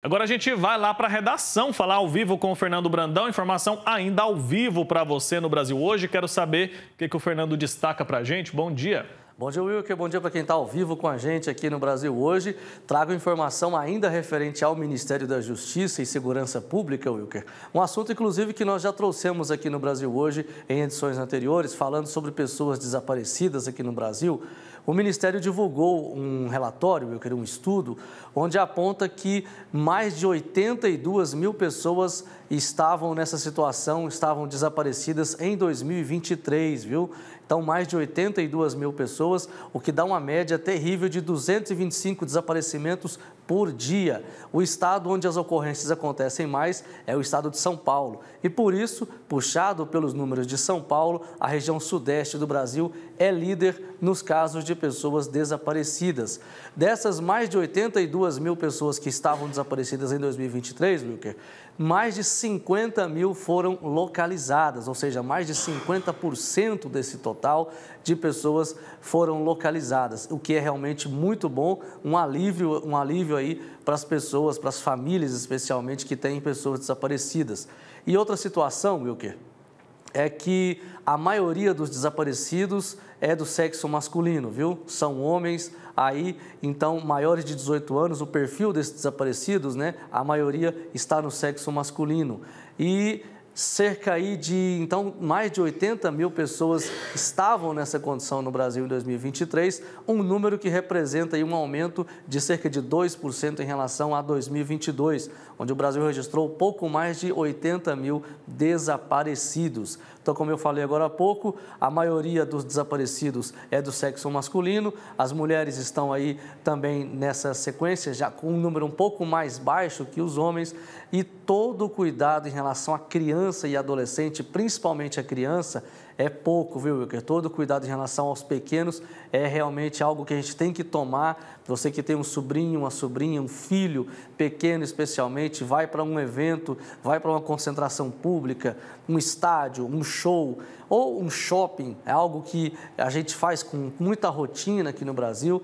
Agora a gente vai lá para a redação, falar ao vivo com o Fernando Brandão. Informação ainda ao vivo para você no Brasil hoje. Quero saber o que, que o Fernando destaca para a gente. Bom dia. Bom dia, Wilker. Bom dia para quem está ao vivo com a gente aqui no Brasil hoje. Trago informação ainda referente ao Ministério da Justiça e Segurança Pública, Wilker. Um assunto, inclusive, que nós já trouxemos aqui no Brasil hoje em edições anteriores, falando sobre pessoas desaparecidas aqui no Brasil. O Ministério divulgou um relatório, Wilker, um estudo, onde aponta que mais de 82 mil pessoas estavam nessa situação, estavam desaparecidas em 2023, viu? Então, mais de 82 mil pessoas, o que dá uma média terrível de 225 desaparecimentos por dia. O estado onde as ocorrências acontecem mais é o estado de São Paulo. E por isso, puxado pelos números de São Paulo, a região sudeste do Brasil é líder nos casos de pessoas desaparecidas. Dessas mais de 82 mil pessoas que estavam desaparecidas em 2023, Wilker, mais de 50 mil foram localizadas, ou seja, mais de 50% desse total de pessoas foram localizadas, o que é realmente muito bom, um alívio, um alívio aí para as pessoas, para as famílias especialmente que têm pessoas desaparecidas. E outra situação, Wilker, é que a maioria dos desaparecidos é do sexo masculino, viu? São homens aí, então, maiores de 18 anos, o perfil desses desaparecidos, né? A maioria está no sexo masculino. E cerca aí de, então, mais de 80 mil pessoas estavam nessa condição no Brasil em 2023, um número que representa aí um aumento de cerca de 2% em relação a 2022, onde o Brasil registrou pouco mais de 80 mil desaparecidos. Então, como eu falei agora há pouco, a maioria dos desaparecidos é do sexo masculino, as mulheres estão aí também nessa sequência, já com um número um pouco mais baixo que os homens, e todo o cuidado em relação à criança e adolescente, principalmente a criança, é pouco, viu, Wilker? Todo cuidado em relação aos pequenos é realmente algo que a gente tem que tomar. Você que tem um sobrinho, uma sobrinha, um filho pequeno especialmente, vai para um evento, vai para uma concentração pública, um estádio, um show ou um shopping, é algo que a gente faz com muita rotina aqui no Brasil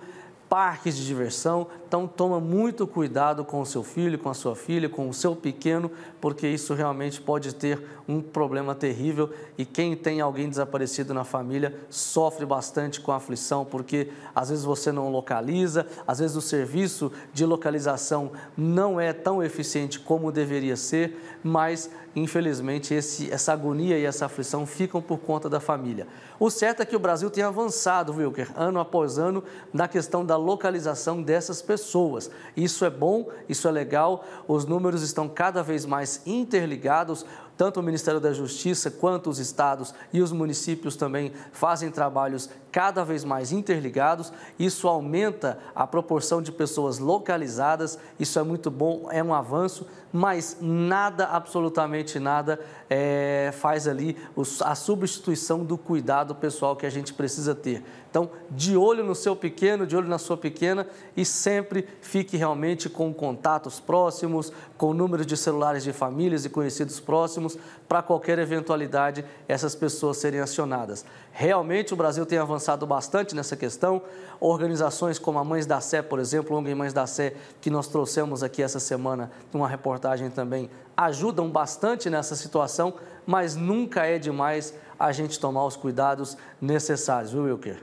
parques de diversão. Então, toma muito cuidado com o seu filho, com a sua filha, com o seu pequeno, porque isso realmente pode ter um problema terrível. E quem tem alguém desaparecido na família sofre bastante com a aflição, porque às vezes você não localiza, às vezes o serviço de localização não é tão eficiente como deveria ser, mas infelizmente esse, essa agonia e essa aflição ficam por conta da família. O certo é que o Brasil tem avançado, Wilker, ano após ano, na questão da da localização dessas pessoas. Isso é bom, isso é legal, os números estão cada vez mais interligados, tanto o Ministério da Justiça quanto os estados e os municípios também fazem trabalhos cada vez mais interligados. Isso aumenta a proporção de pessoas localizadas. Isso é muito bom, é um avanço, mas nada, absolutamente nada, é, faz ali a substituição do cuidado pessoal que a gente precisa ter. Então, de olho no seu pequeno, de olho na sua pequena e sempre fique realmente com contatos próximos, com números de celulares de famílias e conhecidos próximos próximos para qualquer eventualidade essas pessoas serem acionadas. Realmente o Brasil tem avançado bastante nessa questão. Organizações como a Mães da Sé, por exemplo, ONG Mães da Sé, que nós trouxemos aqui essa semana numa reportagem também, ajudam bastante nessa situação, mas nunca é demais a gente tomar os cuidados necessários, viu, Wilker?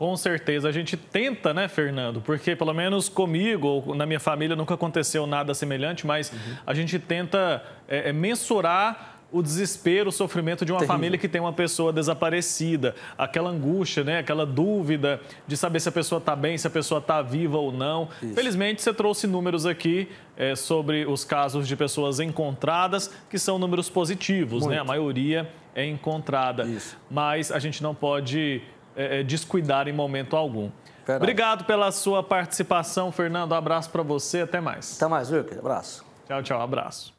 Com certeza. A gente tenta, né, Fernando? Porque pelo menos comigo ou na minha família nunca aconteceu nada semelhante, mas uhum. a gente tenta é, é mensurar o desespero, o sofrimento de uma Terrível. família que tem uma pessoa desaparecida, aquela angústia, né? aquela dúvida de saber se a pessoa está bem, se a pessoa está viva ou não. Isso. Felizmente, você trouxe números aqui é, sobre os casos de pessoas encontradas, que são números positivos, Muito. né? a maioria é encontrada. Isso. Mas a gente não pode é, é, descuidar em momento algum. Verdade. Obrigado pela sua participação, Fernando. Um abraço para você. Até mais. Até mais, Lucas. Abraço. Tchau, tchau. Abraço.